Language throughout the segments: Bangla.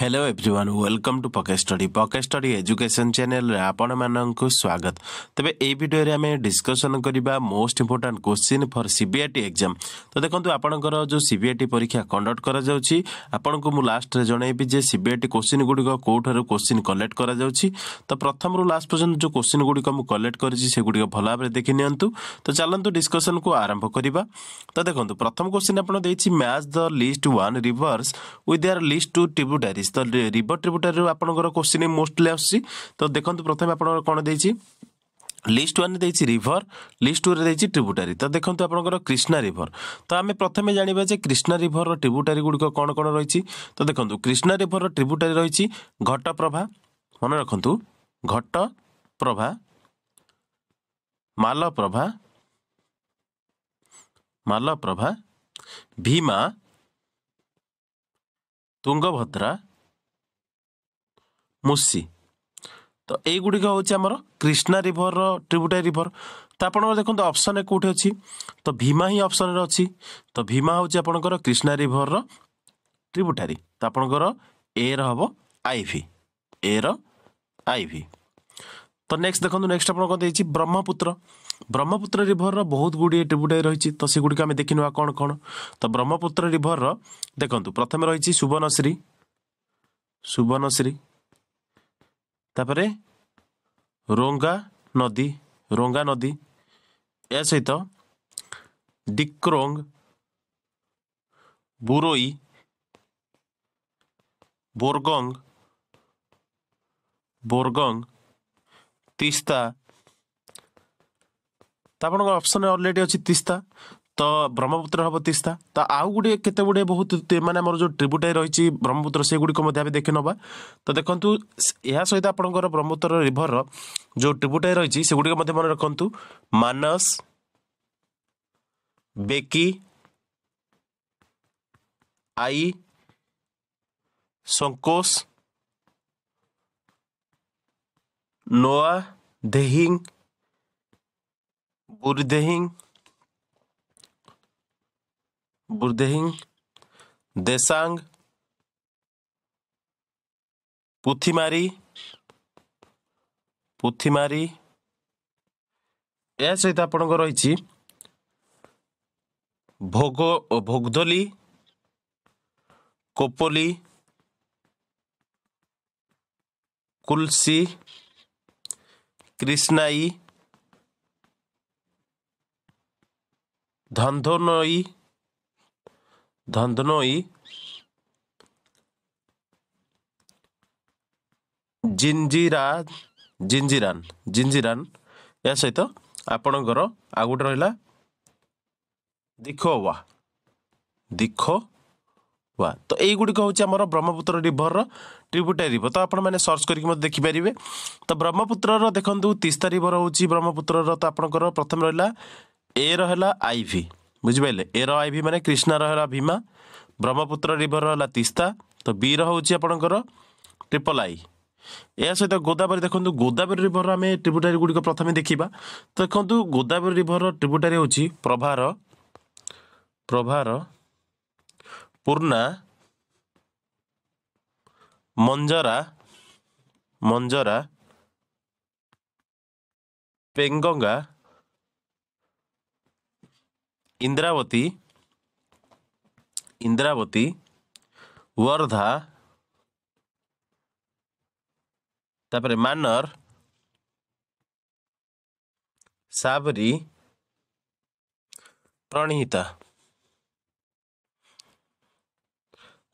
Hello everyone welcome to pocket study pocket study education ଚ୍ୟାନେଲରେ ଆପଣମାନଙ୍କୁ ସ୍ୱାଗତ ତେବେ ଏହି ଭିଡ଼ିଓରେ ଆମେ ଡିସ୍କସନ୍ କରିବା most important question for C B I T exam ତ ଦେଖନ୍ତୁ ଆପଣଙ୍କର ଯେଉଁ ସି ବି ଆଇ ଟି ପରୀକ୍ଷା କଣ୍ଡକ୍ଟ କରାଯାଉଛି ଆପଣଙ୍କୁ ମୁଁ ଲାଷ୍ଟରେ ଜଣାଇବି ଯେ C B I T question ଗୁଡ଼ିକ କେଉଁଠାରୁ କୋଶ୍ଚିନ୍ କଲେକ୍ଟ କରାଯାଉଛି ତ ପ୍ରଥମରୁ ଲାଷ୍ଟ ପର୍ଯ୍ୟନ୍ତ ଯେଉଁ କୋଶ୍ଚିନ୍ ଗୁଡ଼ିକ ମୁଁ କଲେକ୍ଟ କରିଛି ସେଗୁଡ଼ିକ ଭଲ ଭାବରେ ଦେଖି ନିଅନ୍ତୁ ତ ଚାଲନ୍ତୁ ଡିସ୍କସନ୍କୁ ଆରମ୍ଭ କରିବା ତ ଦେଖନ୍ତୁ ପ୍ରଥମ କୋଶ୍ଚିନ୍ ଆପଣ ଦେଇଛି match the list one rivers with their list two tributary ଚାଳିଶ ତ ରିଭର୍ ଟ୍ରିବ୍ୟୁଟାରୀରୁ ଆପଣଙ୍କର କୋଶ୍ଚିନ୍ ମୋଷ୍ଟଲି ଆସୁଛି ତ ଦେଖନ୍ତୁ ପ୍ରଥମେ ଆପଣଙ୍କର କ'ଣ ଦେଇଛି লিষ্ট ওয়ান দিয়েছি রিভর লিষ্ট টুরে দিয়েছি ট্রিব্যুটারি তো দেখুন আপনার কৃষ্ণা রিভর তো আমি প্রথমে জাঁয়া যে কৃষ্ণা রিভর ট্রিব্যুটারি গুড়ি কোণ কোণ রয়েছে তো দেখুন কৃষ্ণা রিভর ট্রিব্যুটারি রয়েছে ঘটপ্রভা মনে রাখতু ঘটপ্রভা মালপ্রভা মালপ্রভা ভীমা তুঙ্গভদ্রা ମୁସି ତ ଏଇଗୁଡ଼ିକ ହେଉଛି ଆମର କ୍ରିଷ୍ଣା ରିଭରର ଟ୍ରିବୁଟାରୀ ରିଭର ତ ଆପଣଙ୍କର ଦେଖନ୍ତୁ ଅପସନ୍ କେଉଁଠି ଅଛି ତ ଭୀମା ହିଁ ଅପସନ୍ରେ ଅଛି ତ ଭୀମା ହେଉଛି ଆପଣଙ୍କର କ୍ରିଷ୍ଣା ରିଭରର ଟ୍ରିବୁଟାରୀ ତ ଆପଣଙ୍କର ଏର ହେବ ଆଇଭି ଏର ଆଇଭି ତ ନେକ୍ସଟ ଦେଖନ୍ତୁ ନେକ୍ସଟ ଆପଣ କ'ଣ ଦେଇଛି ବ୍ରହ୍ମପୁତ୍ର ବ୍ରହ୍ମପୁତ୍ର ରିଭରର ବହୁତ ଗୁଡ଼ିଏ ଟ୍ରିବୁଟାରୀ ରହିଛି ତ ସେଗୁଡ଼ିକ ଆମେ ଦେଖିନେବା କ'ଣ କ'ଣ ତ ବ୍ରହ୍ମପୁତ୍ର ରିଭରର ଦେଖନ୍ତୁ ପ୍ରଥମେ ରହିଛି ସୁବର୍ଣ୍ଣଶ୍ରୀ ସୁବର୍ଣ୍ଣଶ୍ରୀ ତାପରେ ରୋଙ୍ଗା ନଦୀ ରୋଙ୍ଗା ନଦୀ ଏହା ସହିତ ଡିକ୍ରୋଙ୍ଗ ବୁରୋଇ ବୋରଗଙ୍ଗ ବୋରଗଙ୍ଗ ତିସ୍ତା ଆପଣଙ୍କ ଅପସନ୍ ଅଲରେଡ଼ି ଅଛି ତିସ୍ତା ତ ବ୍ରହ୍ମପୁତ୍ର ହେବ ତିସ୍ତା ତ ଆଉ ଗୁଡ଼ିଏ କେତେ ଗୁଡ଼ିଏ ବହୁତ ମାନେ ଆମର ଯେଉଁ ଟ୍ରିବ୍ୟୁଟାରୀ ରହିଛି ବ୍ରହ୍ମପୁତ୍ର ସେଗୁଡ଼ିକ ମଧ୍ୟ ଆମେ ଦେଖିନେବା ତ ଦେଖନ୍ତୁ ଏହା ସହିତ ଆପଣଙ୍କର ବ୍ରହ୍ମପୁତ୍ର ରିଭର୍ର ଯେଉଁ ଟ୍ରିବ୍ୟୁଟାରୀ ରହିଛି ସେଗୁଡ଼ିକ ମଧ୍ୟ ମନେ ରଖନ୍ତୁ ମାନସ ବେକି ଆଇ ସଙ୍କୋଷ ନୋଆ ଦେହିଂ ବୁରିଦେହିଂ বুর্দেহিং দেসাং পুথিমারি পুথিমারি ଏହା ସହିତ ଆପଣଙ୍କର ରହିଛି ଭୋଗ ଭୋଗଦୋଲି କୋପୋଲି କୁଲସି କ୍ରିଷ୍ଣାଇ ଧନ୍ଧନଈ धंधनोई ଜିଞ୍ଜିରା ଜିଞ୍ଜିରାନ୍ ଜିଞ୍ଜିରାନ୍ ଏହା ସହିତ ଆପଣଙ୍କର ଆଉ ଗୋଟେ ରହିଲା ଦିଖୋୱା ଦିଖୋୱା ତ ଏଇଗୁଡ଼ିକ ହେଉଛି ଆମର ବ୍ରହ୍ମପୁତ୍ର ରିଭରର ଟ୍ରିବ୍ୟୁଟାରୀ ରିଭର ତ ଆପଣମାନେ ସର୍ଚ୍ଚ କରିକି ମଧ୍ୟ ଦେଖିପାରିବେ ତ ବ୍ରହ୍ମପୁତ୍ରର ଦେଖନ୍ତୁ ତିସ୍ତା ରିଭର ହେଉଛି ବ୍ରହ୍ମପୁତ୍ରର ତ ଆପଣଙ୍କର ପ୍ରଥମେ ରହିଲା ଏର ହେଲା ଆଇଭି ବୁଝିପାରିଲେ ଏର ଆଇ ଭି ମାନେ କ୍ରିଷ୍ଣାର ହେଲା ଭୀମା ବ୍ରହ୍ମପୁତ୍ର ରିଭର ହେଲା ତିସ୍ତା ତ ବିର ହେଉଛି ଆପଣଙ୍କର ଟ୍ରିପଲ୍ ଆଇ ଏହା ସହିତ ଗୋଦାବରୀ ଦେଖନ୍ତୁ ଗୋଦାବରୀ ରିଭର ଆମେ ଟ୍ରିବ୍ୟୁଟାରୀ ଗୁଡ଼ିକ ପ୍ରଥମେ ଦେଖିବା ତ ଦେଖନ୍ତୁ ଗୋଦାବରୀ ରିଭରର ଟ୍ରିବ୍ୟୁଟାରୀ ହେଉଛି ପ୍ରଭାର ପ୍ରଭାର ପୂର୍ଣ୍ଣା ମଞ୍ଜରା ମଞ୍ଜରା ପେଙ୍ଗଙ୍ଗା ইন্দ্রাবতী ইন্দ্রাবতী वर्धा তারপরে মানর সাবরি প্রণীতা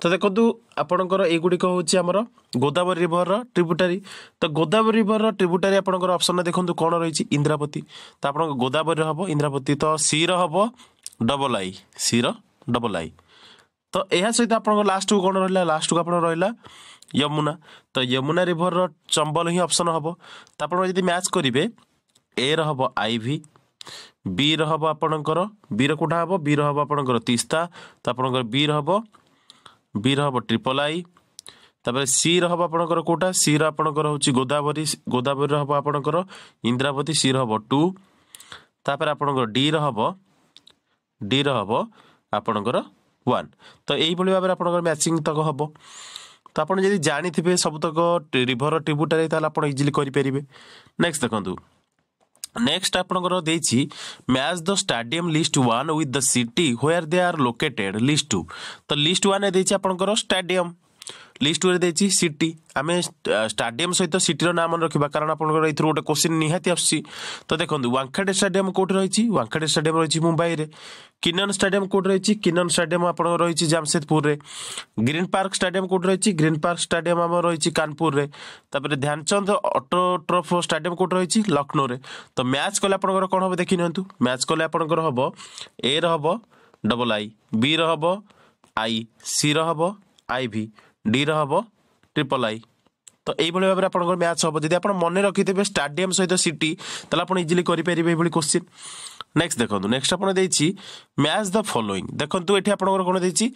ତ ଦେଖନ୍ତୁ ଆପଣଙ୍କର ଏଇଗୁଡ଼ିକ ହେଉଛି ଆମର ଗୋଦାବରୀ ରିଭରର ଟ୍ରିବ୍ୟୁଟାରୀ ତ ଗୋଦାବରୀ ରିଭରର ଟ୍ରିବ୍ୟୁଟାରୀ ଆପଣଙ୍କର ଅପ୍ସନ୍ରେ ଦେଖନ୍ତୁ କ'ଣ ରହିଛି ଇନ୍ଦ୍ରାପତି ତ ଆପଣଙ୍କ ଗୋଦାବରୀର ହେବ ଇନ୍ଦ୍ରାପତି ତ ସିର ହେବ ଡବଲ୍ ଆଇ ସିର ଡବଲ୍ ଆଇ ତ ଏହା ସହିତ ଆପଣଙ୍କ ଲାଷ୍ଟକୁ କ'ଣ ରହିଲା ଲାଷ୍ଟକୁ ଆପଣ ରହିଲା ୟମୁନା ତ ୟମୁନା ରିଭରର ଚମ୍ବଲ ହିଁ ଅପସନ୍ ହେବ ତ ଆପଣ ଯଦି ମ୍ୟାଚ୍ କରିବେ ଏର ହେବ ଆଇଭି ବିର ହେବ ଆପଣଙ୍କର ବିର କେଉଁଟା ହେବ ବିର ହେବ ଆପଣଙ୍କର ତିସ୍ତା ତ ଆପଣଙ୍କର ବିର ହେବ ବି ର ହବ ଟ୍ରିପଲ୍ ଆଇ ତାପରେ ସି ର ଆପଣଙ୍କର କେଉଁଟା ସି ର ଆପଣଙ୍କର ହେଉଛି ଗୋଦାବରୀ ଗୋଦାବରୀର ହେବ ଆପଣଙ୍କର ଇନ୍ଦ୍ରାବତୀ ସି ର ଟୁ ତାପରେ ଆପଣଙ୍କର ଡି ର ହବ ଡି ର ଆପଣଙ୍କର ୱାନ୍ ତ ଏଇଭଳି ଭାବରେ ଆପଣଙ୍କର ମ୍ୟାଚିଂ ତକ ହେବ ତ ଆପଣ ଯଦି ଜାଣିଥିବେ ସବୁତକ ରିଭର ଟ୍ରିବ୍ୟୁଟାରୀ ତାହେଲେ ଆପଣ ଇଜିଲି କରିପାରିବେ ନେକ୍ସଟ ଦେଖନ୍ତୁ নেক্সট আপনার দিয়েছি match the stadium list one with the city where they are located list two তো লিষ্ট ওয়ানে দিয়েছি আপনার স্টাডিয়াম লিস্টরে ଦେଇଛି সিটি ଆମେ ଷ୍ଟାଡିୟମ୍ ସହିତ ସିଟିର ନାଁ ମନେ ରଖିବା କାରଣ ଆପଣଙ୍କର ଏଥିରୁ ଗୋଟେ କୋଶ୍ଚିନ୍ ନିହାତି ଆସୁଛି ତ ଦେଖନ୍ତୁ ୱାଙ୍ଖାଡ଼େ ଷ୍ଟାଡିୟମ୍ କେଉଁଠି ରହିଛି ୱାଙ୍ଖାଡ଼େ ଷ୍ଟାଡିୟମ୍ ରହିଛି ମୁମ୍ବାଇରେ କିନନ୍ ଷ୍ଟାଡିୟମ୍ କେଉଁଠି ରହିଛି କିନନ୍ ଷ୍ଟାଡିୟମ୍ ଆପଣଙ୍କର ରହିଛି ଜାମସେଦପୁରରେ ଗ୍ରୀନ୍ ପାର୍କ ଷ୍ଟାଡିୟମ୍ କେଉଁଠି ରହିଛି ଗ୍ରୀନ୍ ପାର୍କ ଷ୍ଟାଡିୟମ୍ ଆମର ରହିଛି କାନପୁରରେ ତାପରେ ଧ୍ୟାନଚନ୍ଦ ଅଟୋ ଟ୍ରଫ୍ ଷ୍ଟାଡିୟମ୍ କେଉଁଠି ରହିଛି ଲକ୍ଷ୍ନୌରେ ତ ମ୍ୟାଚ୍ କଲେ ଆପଣଙ୍କର କ'ଣ ହେବ ଦେଖିନିଅନ୍ତୁ ମ୍ୟାଚ୍ କଲେ ଆପଣଙ୍କର ହେବ ଏର ହେବ ଡବଲ୍ ଆଇ ବିର ହେବ ଆଇ ସିର ହେବ ଆଇ ଭି ডিର ହେବ ଟ୍ରିପଲ୍ ଆଇ ତ ଏଇଭଳି ଭାବରେ ଆପଣଙ୍କର ମ୍ୟାଚ୍ ହେବ ଯଦି ଆପଣ ମନେ ରଖିଥିବେ ଷ୍ଟାଡିୟମ୍ ସହିତ ସିଟି ତାହେଲେ ଆପଣ ଇଜିଲି କରିପାରିବେ ଏଇଭଳି କୋଶ୍ଚିନ୍ ନେକ୍ସଟ ଦେଖନ୍ତୁ ନେକ୍ସଟ ଆପଣ ଦେଇଛି ମ୍ୟାଚ୍ ଦ ଫଲୋଇଂ ଦେଖନ୍ତୁ ଏଠି ଆପଣଙ୍କର କ'ଣ ଦେଇଛି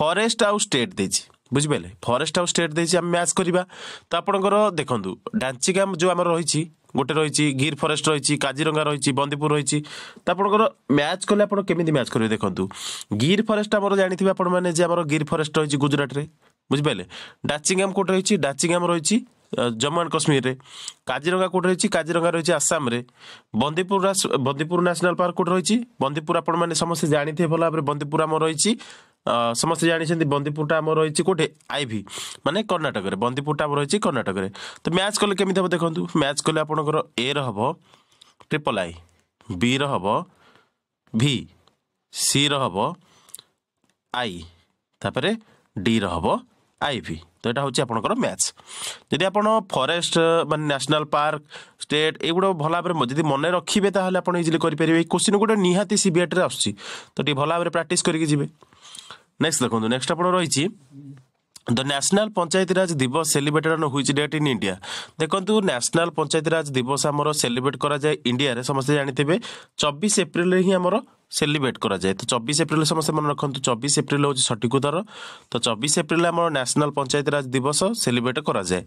ଫରେଷ୍ଟ ଆଉ ଷ୍ଟେଟ୍ ଦେଇଛି ବୁଝିପାରିଲେ ଫରେଷ୍ଟ ଆଉ ଷ୍ଟେଟ୍ ଦେଇଛି ଆମେ ମ୍ୟାଚ୍ କରିବା ତ ଆପଣଙ୍କର ଦେଖନ୍ତୁ ଡାଞ୍ଚିକା ଯେଉଁ ଆମର ରହିଛି ଗୋଟେ ରହିଛି ଗିର୍ ଫରେଷ୍ଟ ରହିଛି କାଜିରଙ୍ଗା ରହିଛି ବନ୍ଦିପୁର ରହିଛି ତ ଆପଣଙ୍କର ମ୍ୟାଚ୍ କଲେ ଆପଣ କେମିତି ମ୍ୟାଚ୍ କରିବେ ଦେଖନ୍ତୁ ଗିର୍ ଫରେଷ୍ଟ ଆମର ଜାଣିଥିବେ ଆପଣମାନେ ଯେ ଆମର ଗିର୍ ଫରେଷ୍ଟ ରହିଛି ଗୁଜୁରାଟରେ বুঝিপারে ডাচিংহাম কোর্ট রয়েছে ডাচিংহাম ରହିଛି ଜମ୍ମୁ ଆଣ୍ଡ କାଶ୍ମୀରରେ କାଜିରଙ୍ଗା কোর্ট ରହିଛି କାଜିରଙ୍ଗା ରହିଛି ଆସାମରେ ବନ୍ଦିପୁର ବନ୍ଦିପୁର ନ୍ୟାସନାଲ୍ ପାର୍କ কোর্ট ରହିଛି ବନ୍ଦିପୁର ଆପଣମାନେ ସମସ୍ତେ ଜାଣିଥିବେ ଭଲ ଭାବରେ ବନ୍ଦିପୁର ଆମର ରହିଛି ସମସ୍ତେ ଜାଣିଛନ୍ତି ବନ୍ଦିପୁରଟା ଆମର ରହିଛି କୋଉଠି ଆଇଭି ମାନେ କର୍ଣ୍ଣାଟକରେ ବନ୍ଦିପୁରଟା ଆମର ରହିଛି କର୍ଣ୍ଣାଟକରେ ତ ମ୍ୟାଚ୍ କଲେ କେମିତି ହେବ ଦେଖନ୍ତୁ ମ୍ୟାଚ୍ କଲେ ଆପଣଙ୍କର ଏର ହେବ ଟ୍ରିପଲ୍ ଆଇ ବିର ହେବ ଭି ସିର ହେବ ଆଇ ତାପରେ ଡିର ହେବ আইভি তো এটা হচ্ছে আপনার ম্যাচ যদি আপনার ফরেস্ট মানে ন্যাশনাল পার্ক স্টেট এইগুলো ভাল ভাবে যদি মনে রাখবে তাহলে আপনার ইজিলি করে পেয়ে এই কোশ্চিন গোটে নিহতি সিবিআইটি আসছে তো টিকি ভাল ভাবে প্র্যাকটিস করি যাবে নেক্সট দেখুন নেক্সট আপনার রয়েছে the national Panchayati Raj Diwas celebrated on which date in India देखो न्यासनाल पंचायतीराज দিবস আমার সেলিব্রেট করা যায় ইন্ডিয়ার সমস্ত জাঁথে चबीस এপ্রিল হি আমার সেলিব্রেট କରାଯାଏ ତ ଚବିଶ ଏପ୍ରିଲ ସମସ୍ତେ ମନେ ରଖନ୍ତୁ ଚବିଶ ଏପ୍ରିଲ ହେଉଛି ସଠିକ ଉତ୍ତର ତ ଚବିଶ ଏପ୍ରିଲ ଆମର ନ୍ୟାସନାଲ୍ ପଞ୍ଚାୟତିରାଜ ଦିବସ ସେଲିବ୍ରେଟ୍ କରାଯାଏ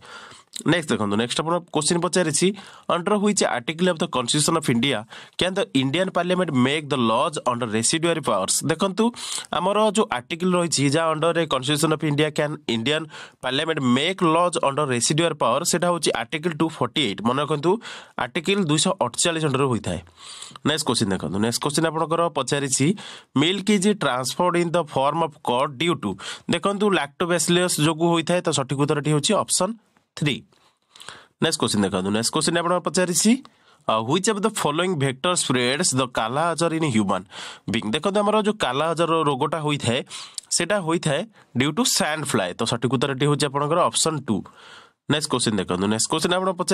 ନେକ୍ସଟ ଦେଖନ୍ତୁ ନେକ୍ସଟ ଆପଣ କ୍ୱେଶ୍ଚିନ୍ ପଚାରିଛି under which article of the constitution of India can the Indian parliament make the laws under residuary powers ଦେଖନ୍ତୁ ଆମର ଯେଉଁ ଆର୍ଟିକଲ ରହିଛି ଯାହା ଅଣ୍ଡରରେ constitution of India can Indian parliament make laws under residuary power ସେଟା ହେଉଛି ଆର୍ଟିକଲ ଟୁ ଫର୍ଟି ଏଇଟ୍ ମନେ ରଖନ୍ତୁ ଆର୍ଟିକଲ ଦୁଇଶହ ଅଠଚାଳିଶ ଅଣ୍ଡର ହୋଇଥାଏ ନେକ୍ସଟ କ୍ୱେଶ୍ଚିନ୍ ଦେଖନ୍ତୁ ନେକ୍ସଟ କ୍ୱେଶ୍ଚିନ୍ ଆପଣଙ୍କର ପଚାରିଛି milk is transferred in the form of curd due to ଦେଖନ୍ତୁ ଲାକ୍ଟୋବାସିଲସ୍ ଯୋଗୁଁ ହୋଇଥାଏ ତ ସଠିକ ଉତ୍ତରଟି ହେଉଛି ଅପସନ୍ ଥ୍ରୀ ନେକ୍ସଟ କୋଶ୍ଚିନ୍ ଦେଖନ୍ତୁ ନେକ୍ସଟ କୋଶ୍ଚିନ୍ ଆପଣଙ୍କର ପଚାରିଛି which of the following vector spreads the kala azar in human being ଦେଖନ୍ତୁ ଆମର ଯେଉଁ କାଲା ହଜର ରୋଗଟା ହୋଇଥାଏ ସେଇଟା ହୋଇଥାଏ ଡ୍ୟୁ ଟୁ ସ୍ୟାଣ୍ଡ ଫ୍ଲାଏ ତ ସଠିକ ଉତ୍ତରଟି ହେଉଛି ଆପଣଙ୍କର ଅପସନ୍ ଟୁ नेक्स क्वि देखि नेक्स्ट क्वेसन आउँछ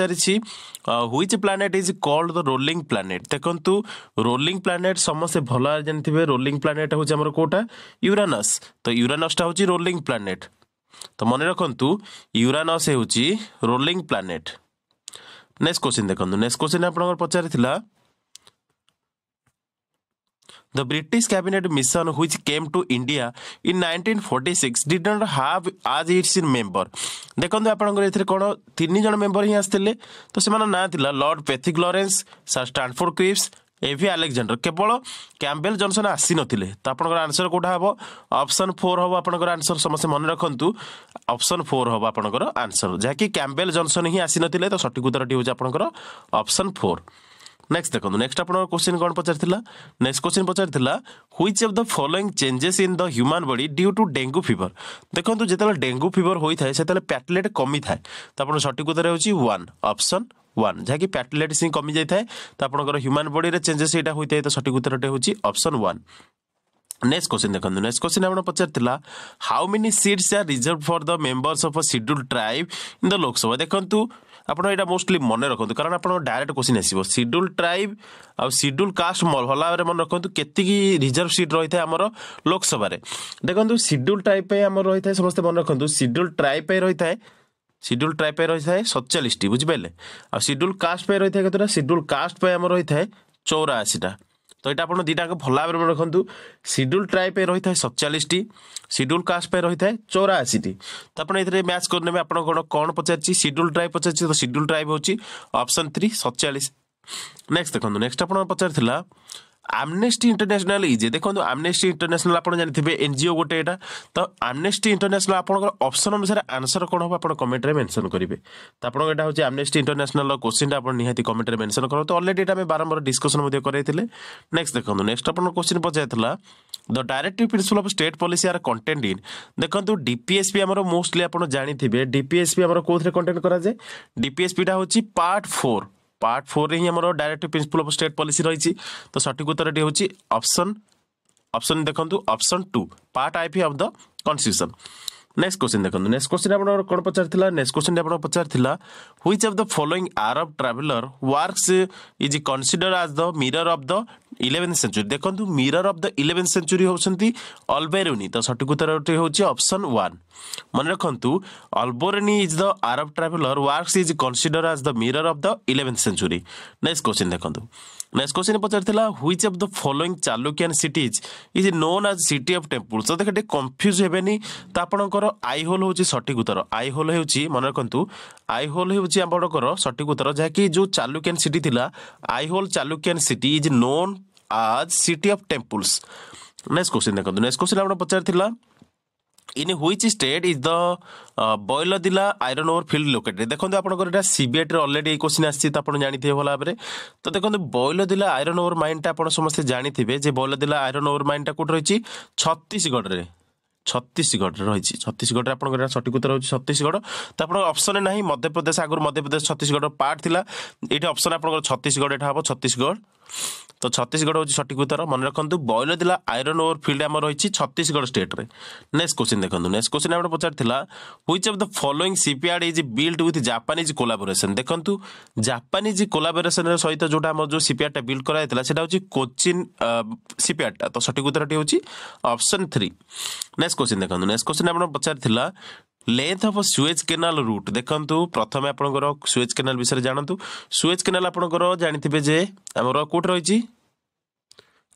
which plate is called the rolling plate देख्नु रोलीङ प्लानेट समस्तै भए जे रोलीङ प्लेट हौटा युरानस तो युरानस रोलीङ प्लानेट त मन रकुरानस हेर्छ rolling planet next next question आपण क्वेसन थिला The British cabinet mission which came to India in 1946 did not have as its member. The Kondo Apanga member in Astile, Tosimana Nathila, Lord Pethic Lawrence, Sir Stanford Creeps, Evi Alexander Kepolo, Campbell Johnson Asinotile. Tapanga answer could have option four of Apanga answer Somas Monra Kontu, option four of Apanga answer. Jackie Campbell Johnson he Asinotile, the Sotiguda Dio Japanga, option four. Next ଦେଖନ୍ତୁ ନେକ୍ସଟ ଆପଣଙ୍କ କୋଶ୍ଚିନ୍ କ'ଣ ପଚାରିଥିଲା ନେକ୍ସଟ କୋଶ୍ଚିନ୍ ପଚାରିଥିଲା which of the following changes in the human body due to dengue fever ଦେଖନ୍ତୁ ଯେତେବେଳେ ଡେଙ୍ଗୁ ଫିଭର ହୋଇଥାଏ ସେତେବେଳେ ପ୍ୟାଟଲେଟ୍ କମିଥାଏ ତ ଆପଣଙ୍କ ସଠିକ ଉତ୍ତର ହେଉଛି ୱାନ୍ ଅପସନ୍ ওয়ান যাকি প্যাটলেট সিং কমি যাই তো আপনার হ্যুমান বডিরে চেঞ্জেস এটা হয়ে থাকে তো সঠিক উত্তরটি হচ্ছে অপশন ওয়ান নেক্সট কোশ্চিন দেখুন নেক্সট কোশ্চিন আপনার পচারিলা how many seats are reserve for the members of a scheduled tribe in the Lok Sabha দেখুন ଆପଣ ଏଇଟା ମୋଷ୍ଟଲି ମନେ ରଖନ୍ତୁ କାରଣ ଆପଣଙ୍କ ଡାଇରେକ୍ଟ କୋଶ୍ଚିନ୍ ଆସିବ ସିଡ୍ୟୁଲ୍ ଟ୍ରାଇବ୍ ଆଉ ସିଡ୍ୟୁଲ୍ କାଷ୍ଟ ଭଲ ଭାବରେ ମନେ ରଖନ୍ତୁ କେତିକି ରିଜର୍ଭ ସିଟ୍ ରହିଥାଏ ଆମର ଲୋକସଭାରେ ଦେଖନ୍ତୁ ସିଡ୍ୟୁଲ୍ ଟ୍ରାଇବ୍ ପାଇଁ ଆମର ରହିଥାଏ ସମସ୍ତେ ମନେ ରଖନ୍ତୁ ସିଡ୍ୟୁଲ୍ ଟ୍ରାଇବ୍ ପାଇଁ ରହିଥାଏ ସିଡ୍ୟୁଲ୍ ଟ୍ରାଇବ୍ ପାଇଁ ରହିଥାଏ ସତଚାଳିଶଟି ବୁଝିପାରିଲେ ଆଉ ସିଡ୍ୟୁଲ୍ କାଷ୍ଟ ପାଇଁ ରହିଥାଏ କେତେଟା ସିଡ୍ୟୁଲ୍ କାଷ୍ଟ ପାଇଁ ଆମର ରହିଥାଏ ଚଉରାଅଶୀଟା ତ ଏଇଟା ଆପଣ ଦୁଇଟାକ ଭଲ ଭାବରେ ମନେ ରଖନ୍ତୁ ସିଡ୍ୟୁଲ୍ ଟ୍ରାଏ ପାଇଁ ରହିଥାଏ ସତଚାଳିଶଟି ସିଡ୍ୟୁଲ୍ କାଷ୍ଟ ପାଇଁ ରହିଥାଏ ଚଉରାଅଶୀଟି ତ ଆପଣ ଏଥିରେ ମ୍ୟାଚ୍ କରିନେବେ ଆପଣ କ'ଣ କ'ଣ ପଚାରିଛି ସିଡ୍ୟୁଲ୍ ଟ୍ରାଏ ପଚାରିଛି ତ ସିଡ୍ୟୁଲ୍ ଟ୍ରାଇବ୍ ହେଉଛି ଅପସନ୍ ଥ୍ରୀ ସତଚାଳିଶ ନେକ୍ସଟ ଦେଖନ୍ତୁ ନେକ୍ସଟ ଆପଣ ପଚାରିଥିଲା ଆମନେଷ୍ଟି ଇଣ୍ଟରନ୍ୟାସନାଲ ଇଜେ ଦେଖନ୍ତୁ ଆମନେଷ୍ଟି ଇଣ୍ଟରନ୍ୟାସନାଲ ଆପଣ ଜାଣିଥିବେ ଏନ୍ଜିଓ ଗୋଟେ ଏଇଟା ତ ଆମନେଷ୍ଟି ଇଣ୍ଟରନ୍ୟାସନାଲ ଆପଣଙ୍କର ଅପସନ୍ ଅନୁସାରେ ଆନ୍ସର କ'ଣ ହେବ ଆପଣ କମେଣ୍ଟରେ ମେନସନ୍ କରିବେ ତ ଆପଣଙ୍କ ଏଇଟା ହେଉଛି ଆମନେଷ୍ଟି ଇଣ୍ଟରନ୍ୟାସନାଲର କୋଶ୍ଚିନ୍ଟା ଆପଣ ନିହାତି କମେଣ୍ଟରେ ମେନସନ୍ କରନ୍ତୁ ଅଲରେଡ଼ି ଏଇଟା ଆମେ ବାରମ୍ବାର ଡିସ୍କସନ୍ ମଧ୍ୟ କରାଇଥିଲେ ନେକ୍ସଟ ଦେଖନ୍ତୁ ନେକ୍ସଟ ଆପଣଙ୍କ କୋଶ୍ଚିନ୍ ପଚାରିଥିଲା the directive principle of state policy are content in ଦେଖନ୍ତୁ ଡିପିଏସ୍ପି ଆମର ମୋଷ୍ଟଲି ଆପଣ ଜାଣିଥିବେ ଡିପିଏସ୍ପି ଆମର କେଉଁଥିରେ କଣ୍ଟେଣ୍ଟ କରାଯାଏ ଡିପିଏସ୍ପିଟା ହେଉଛି ପାର୍ଟ ଫୋର୍ পার্ট ফোরে ହିଁ ଆମର direct principle of state policy ରହିଛି ତ ସଠିକ ଉତ୍ତରଟି ହେଉଛି ଅପସନ୍ ଅପସନ୍ ଦେଖନ୍ତୁ option two part IV of the constitution next question ଦେଖନ୍ତୁ ନେକ୍ସଟ କ୍ୱେଶ୍ଚିନ୍ ଆପଣ କ'ଣ ପଚାରିଥିଲା ନେକ୍ସଟ କ୍ୱେଶ୍ଚିନ୍ ଆପଣ ପଚାରିଥିଲା which of the following Arab traveller works is consider as the mirror of the eleventh century দেখন্তু mirror of the eleventh century ହେଉଛନ୍ତି ଅଲବେରୁନି ତ ସଠିକ ଉତ୍ତରଟି ହେଉଛି ଅପସନ୍ ୱାନ୍ ମନେ ରଖନ୍ତୁ Alberuni is the Arab traveller works is consider as the mirror of the eleventh century next question ଦେଖନ୍ତୁ ନେକ୍ସଟ କୋଶ୍ଚିନ୍ ପଚାରିଥିଲା which of the following Chalukyan cities is known as city of temples ତ ଦେଖ ଟିକେ କନଫ୍ୟୁଜ୍ ହେବେନି ତ ଆପଣଙ୍କର ଆଇ ହୋଲ୍ ହେଉଛି ସଠିକ ଉତ୍ତର ଆଇ ହୋଲ୍ ହେଉଛି ମନେ ରଖନ୍ତୁ ଆଇ ହୋଲ୍ ହେଉଛି ଆପଣଙ୍କର ସଠିକ ଉତ୍ତର ଯାହାକି ଯେଉଁ ଚାଲୁକିଆନ୍ ସିଟି ଥିଲା Aihole Chalukyan city is known as city of temples next question ଦେଖନ୍ତୁ ନେକ୍ସଟ କୋଶ୍ଚିନ୍ ଆପଣ ପଚାରିଥିଲା in which state is the Bailadila iron ore field located ଦେଖନ୍ତୁ ଆପଣଙ୍କର ଏଇଟା ସିବିଆଇଟିରେ ଅଲରେଡ଼ି ଏଇ କୋଶ୍ଚିନ୍ ଆସିଛି ତ ଆପଣ ଜାଣିଥିବେ ଭଲ ଭାବରେ ତ ଦେଖନ୍ତୁ ବୈଲଦିଲା ଆଇରନ୍ ଓଭର ମାଇଣ୍ଡଟା ଆପଣ ସମସ୍ତେ ଜାଣିଥିବେ ଯେ ବୈଲଦିଲା ଆଇରନ୍ ଓଭର ମାଇଣ୍ଡଟା କେଉଁଠି ରହିଛି ଛତିଶଗଡ଼ରେ ଛତିଶଗଡ଼ରେ ରହିଛି ଛତିଶଗଡ଼ରେ ଆପଣଙ୍କର ଏଇଟା ସଠିକ୍ ଉତ୍ତର ହେଉଛି ଛତିଶଗଡ଼ ତ ଆପଣଙ୍କ ଅପସନ୍ ନାହିଁ ମଧ୍ୟପ୍ରଦେଶ ଆଗରୁ ମଧ୍ୟପ୍ରଦେଶ ଛତିଶଗଡ଼ର ପାର୍ଟ ଥିଲା ଏଇଠି ଅପ୍ସନ୍ ଆପଣଙ୍କର ଛତିଶଗଡ଼ ଏଇଟା ହେବ ଛତିଶଗଡ଼ তো ছত্তিশগড় হচ্ছে সঠিক উত্তর মনে রাখতু বৈলদিলা আইরন ওর ফিল্ড আমার রয়েছে ছত্তিশগড় স্টেট্রে নেক্সট কোশ্চিন দেখুন নেক্সট কোশ্চিন আমার পচারিলা which of the following shipyard is build with Japanese collaboration দেখুন জাপানিজ কোলাবোরেসন সহিত যেটা আমার যে সিপিয়ার্ডটা বিল্ড করা হয়েছিল সেটা হচ্ছে কোচিন সিপিয়ার্ডটা তো সঠিক উত্তরটি হচ্ছে অপশন থ্রি নেক্সট কোশ্চিন দেখুন নেক্সট কোশ্চিন আপনার পচারিলা length of Suez canal route ଦେଖନ୍ତୁ ପ୍ରଥମେ ଆପଣଙ୍କର ସୁଏଜ୍ କେନାଲ ବିଷୟରେ ଜାଣନ୍ତୁ ସୁଏଜ୍ କେନାଲ ଆପଣଙ୍କର ଜାଣିଥିବେ ଯେ ଆମର କେଉଁଠି ରହିଛି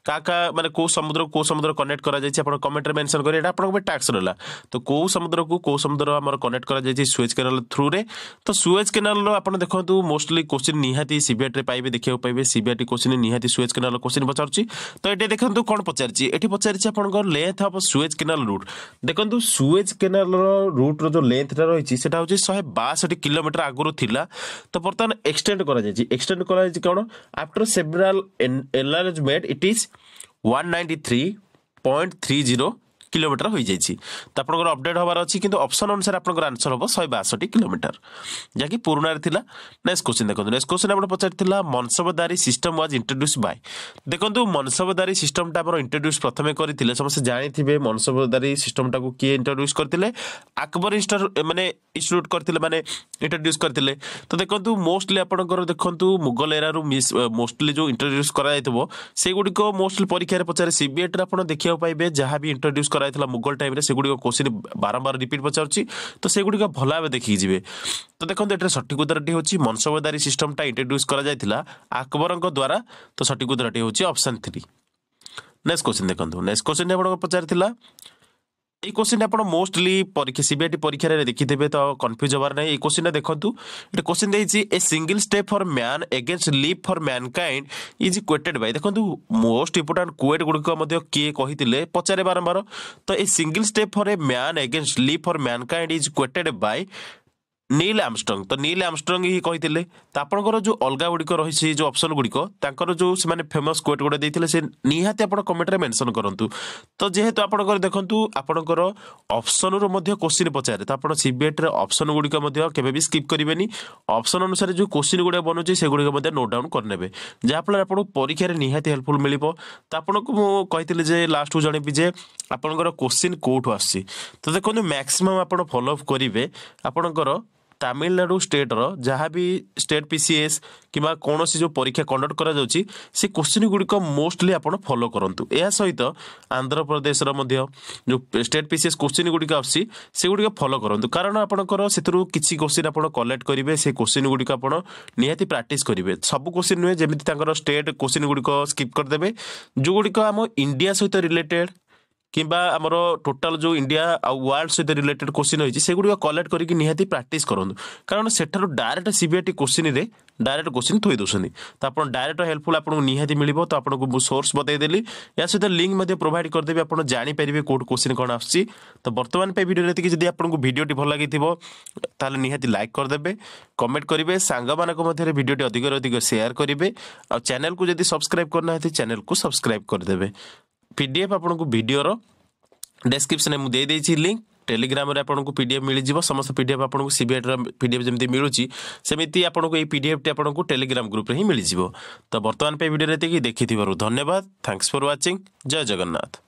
কাহা কাহা মানে কেউ সমুদ্র কেউ সমুদ্র কনেক্ট করা যাই আপনার কমেন্টরে মেনশন করে এটা আপনার ট্যাক্স রহলা তো কেউ সমুদ্রকু কেউ সমুদ্র আমার কনেক্ট করা যাই সুয়েজ কেনাল থ্রুরে তো সুয়েজ কেনাল আপনার দেখুন মোস্টলি কোশ্চিন নিহাতি সিবিআইটি পাইবে দেখা পাইবে সিবিআইটি কোশ্চিন নিহাতি সুয়েজ কেনাল কোশ্চিন পচারুছি তো এটি দেখুন কোণ পচারিছি এটি পচারিছি আপনার লেন্থ হব সুয়েজ কেনাল রুট দেখুন সুয়েজ কেনাল রুট্র যে লেন্থটা রয়েছে সেটা হচ্ছে শহে বাষট্টি কিলোমিটার আগর লা তো বর্তমানে এক্সটেন্ড করা যাই এক্সটেন্ড করা যাই কারণ after several enlargement it is 193.30 kilometre হয়ে যাই তো আপনার অপডেট হবার অছি কিন্তু অপসন অনুসারে আপনার আনসর হব শহে বাষট্টি কিলোমিটার যা কি পুরোনার লা নেক্সট কোশ্চিন দেখুন নেক্সট কোশ্চিন আপনার পচারিলা মনসবদারী সিষ্টম ওয়াজ ইন্ট্রোড্যুস বাই দেখুন মনসবদারী সিষ্টমটা আমার ইন্ট্রোড্যুস প্রথমে করে সমস্ত জাঁথে মনসবদারী সিষ্টমটা কি ইন্ট্রোড্যুস করে আকবর ইনস্টর মানে ইনস্টিট্যুট করে মানে ইন্ট্রোড্যুস করে তো দেখুন মোস্টলি আপনার দেখুন মুগল এরার মিস মোস্টলি যে ইন্ট্রোড্যুস করা যাই সেগুড়ি মোস্টলি পরীক্ষার পচারে সিবিএটি আপনার দেখা পাইবে যা বি ইন্ট্রোড্যুস করা କରାଯାଇଥିଲା ମୁଗଲ ଟାଇମ୍ରେ ସେଗୁଡ଼ିକ କୋଶ୍ଚିନ୍ ବାରମ୍ବାର ରିପିଟ୍ ପଚାରୁଛି ତ ସେଗୁଡ଼ିକ ଭଲ ଭାବେ ଦେଖିକି ଯିବେ ତ ଦେଖନ୍ତୁ ଏଠାରେ ସଠିକ ଉତ୍ତରଟି ହେଉଛି ମନସବଦାରୀ ସିଷ୍ଟମଟା ଇଣ୍ଟ୍ରୋଡ୍ୟୁସ୍ କରାଯାଇଥିଲା ଆକବରଙ୍କ ଦ୍ୱାରା ତ ସଠିକ ଉତ୍ତରଟି ହେଉଛି ଅପସନ୍ ଥ୍ରୀ ନେକ୍ସଟ କୋଶ୍ଚିନ୍ ଦେଖନ୍ତୁ ନେକ୍ସଟ କୋଶ୍ଚିନ୍ ଆପଣଙ୍କର ପଚାରିଥିଲା এই কোশ্চিন আপনার মোস্টলি পরীক্ষা সিবিআইটি পরীক্ষার দেখিথে তো কনফ্যুজ হবার না এই কোশ্চিনটা দেখুন এটা কোশ্চিন দিয়েছি a single step for man against leap for mankind is quoted by দেখুন মোস্ট ইম্পর্টাট কোয়েট গুড়িক কে কে পচারে বারম্বার তো এই single step for a man against leap for mankind is quoted by Neil Armstrong ତ ନିଲ୍ ଆମଷ୍ଟ୍ରଙ୍ଗ ହିଁ କହିଥିଲେ ତ ଆପଣଙ୍କର ଯେଉଁ ଅଲଗା ଗୁଡ଼ିକ ରହିଛି ଯେଉଁ ଅପସନ୍ ଗୁଡ଼ିକ ତାଙ୍କର ଯେଉଁ ସେମାନେ ଫେମସ୍ କୋଟ୍ ଗୁଡ଼ା ଦେଇଥିଲେ ସେ ନିହାତି ଆପଣ କମେଣ୍ଟରେ ମେନସନ୍ କରନ୍ତୁ ତ ଯେହେତୁ ଆପଣଙ୍କର ଦେଖନ୍ତୁ ଆପଣଙ୍କର ଅପସନ୍ରୁ ମଧ୍ୟ କୋଶ୍ଚିନ୍ ପଚାରେ ତ ଆପଣ ସିବିଏଟ୍ରେ ଅପସନ୍ ଗୁଡ଼ିକ ମଧ୍ୟ କେବେ ବି ସ୍କିପ୍ କରିବେନି ଅପସନ୍ ଅନୁସାରେ ଯେଉଁ କୋଶ୍ଚିନ୍ ଗୁଡ଼ିକ ବନୁଛି ସେଗୁଡ଼ିକ ମଧ୍ୟ ନୋଟ୍ ଡାଉନ୍ କରିନେବେ ଯାହାଫଳରେ ଆପଣଙ୍କୁ ପରୀକ୍ଷାରେ ନିହାତି ହେଲ୍ପଫୁଲ୍ ମିଳିବ ତ ଆପଣଙ୍କୁ ମୁଁ କହିଥିଲି ଯେ ଲାଷ୍ଟକୁ ଜଣେଇବି ଯେ ଆପଣଙ୍କର କୋଶ୍ଚିନ୍ କେଉଁଠୁ ଆସୁଛି ତ ଦେଖନ୍ତୁ ମ୍ୟାକ୍ସିମମ୍ ଆପଣ ଫଲୋଅପ୍ କରିବେ ଆପଣଙ୍କର ତାମିଲନାଡ଼ୁ ଷ୍ଟେଟ୍ର ଯାହା ବି ଷ୍ଟେଟ୍ ପିସିଏସ୍ କିମ୍ବା କୌଣସି ଯେଉଁ ପରୀକ୍ଷା କଣ୍ଡକ୍ଟ କରାଯାଉଛି ସେ କ୍ୱେଶ୍ଚିନ୍ ଗୁଡ଼ିକ ମୋଷ୍ଟଲି ଆପଣ ଫଲୋ କରନ୍ତୁ ଏହା ସହିତ ଆନ୍ଧ୍ରପ୍ରଦେଶର ମଧ୍ୟ ଯେଉଁ ଷ୍ଟେଟ୍ ପିସିଏସ୍ କ୍ୱେଶ୍ଚିନ୍ ଗୁଡ଼ିକ ଆସୁଛି ସେଗୁଡ଼ିକ ଫଲୋ କରନ୍ତୁ କାରଣ ଆପଣଙ୍କର ସେଥିରୁ କିଛି କ୍ୱେଶ୍ଚିନ୍ ଆପଣ କଲେକ୍ଟ କରିବେ ସେ କ୍ୱେଶ୍ଚିନ୍ ଗୁଡ଼ିକ ଆପଣ ନିହାତି ପ୍ରାକ୍ଟିସ୍ କରିବେ ସବୁ କ୍ୱେଶ୍ଚିନ୍ ନୁହେଁ ଯେମିତି ତାଙ୍କର ଷ୍ଟେଟ୍ କ୍ୱେଶ୍ଚିନ୍ ଗୁଡ଼ିକ ସ୍କିପ୍ କରିଦେବେ ଯେଉଁଗୁଡ଼ିକ ଆମ ଇଣ୍ଡିଆ ସହିତ ରିଲେଟେଡ଼୍ কিংবা আমার টোটাল যে ইন্ডিয়া আউ ওয়ার্ল্ড সহ রিলেটেড কোশ্চিন রয়েছে সেগুলো কলেক্ট করি নিহতি প্রাকটিস করতু কারণ সেঠার ডাইরেক্ট সিবিআইটি কোশ্চিনে ডাইরেক্ট কোশ্চিন থই দেছেন তো আপনার ডাইরেক্ট হেল্পফুল আপনার নিহতি মিলব তো আপনার সোর্স বতাইদেলি ইয়া সহ লিঙ্ক প্রোভাইড করেদেবি আপনার জাঁপারে কোটি কোশ্চিন কোণ আসছে তো বর্তমান পাই ভিডিও এটি যদি আপনার ভিডিওটি ভাল লাগি তাহলে নিহতি লাইক করেদেবে কমেন্ট করবে সাংমানক মধ্যে ভিডিওটি অধিক অধিক সেয়ার করবে আর চ্যানেলকে যদি সবসক্রাইব করে না চ্যানেলকে সবসক্রাইব করেদেবে পিডিএফ আপনার ভিডিওর ডেসক্রিপশনে মু দিয়ে দিয়েছি লিঙ্ক টেলিগ্রামে আপনার পিডিএফ মিলিযোগ সমস্ত পিডিএফ আপনার সিবিআইটির পিডিএফ যেমনি মিলুচি সেমিতি আপনার এই পিডিএফটি আপনার টেলিগ্রাম গ্রুপে হি মিলিযোগ তো বর্তমান পে ভিডিওরে এতকি দেখি ধন্যবাদ থ্যাঙ্কস ফর ওয়াচিং জয় জগন্নাথ